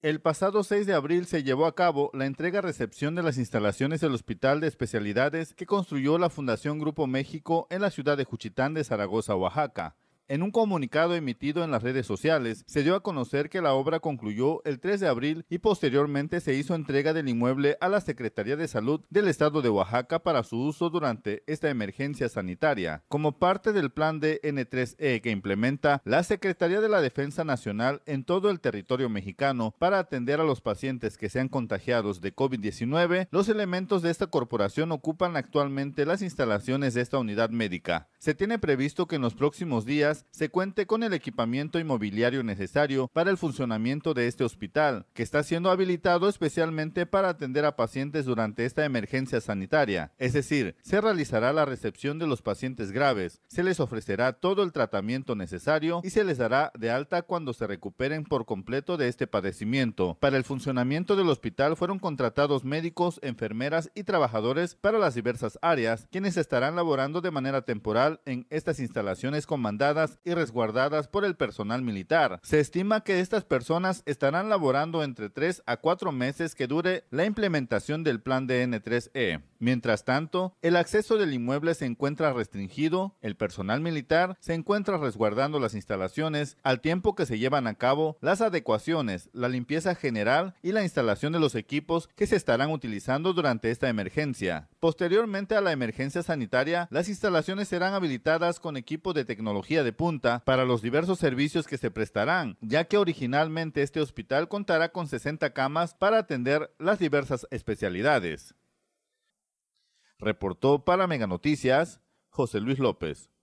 El pasado 6 de abril se llevó a cabo la entrega-recepción de las instalaciones del Hospital de Especialidades que construyó la Fundación Grupo México en la ciudad de Juchitán de Zaragoza, Oaxaca. En un comunicado emitido en las redes sociales, se dio a conocer que la obra concluyó el 3 de abril y posteriormente se hizo entrega del inmueble a la Secretaría de Salud del Estado de Oaxaca para su uso durante esta emergencia sanitaria. Como parte del plan de N3E que implementa la Secretaría de la Defensa Nacional en todo el territorio mexicano para atender a los pacientes que sean contagiados de COVID-19, los elementos de esta corporación ocupan actualmente las instalaciones de esta unidad médica. Se tiene previsto que en los próximos días se cuente con el equipamiento inmobiliario necesario para el funcionamiento de este hospital, que está siendo habilitado especialmente para atender a pacientes durante esta emergencia sanitaria. Es decir, se realizará la recepción de los pacientes graves, se les ofrecerá todo el tratamiento necesario y se les dará de alta cuando se recuperen por completo de este padecimiento. Para el funcionamiento del hospital fueron contratados médicos, enfermeras y trabajadores para las diversas áreas, quienes estarán laborando de manera temporal en estas instalaciones comandadas y resguardadas por el personal militar. Se estima que estas personas estarán laborando entre 3 a 4 meses que dure la implementación del plan de N3E. Mientras tanto, el acceso del inmueble se encuentra restringido, el personal militar se encuentra resguardando las instalaciones al tiempo que se llevan a cabo las adecuaciones, la limpieza general y la instalación de los equipos que se estarán utilizando durante esta emergencia. Posteriormente a la emergencia sanitaria, las instalaciones serán habilitadas con equipo de tecnología de punta para los diversos servicios que se prestarán, ya que originalmente este hospital contará con 60 camas para atender las diversas especialidades. Reportó para Meganoticias José Luis López.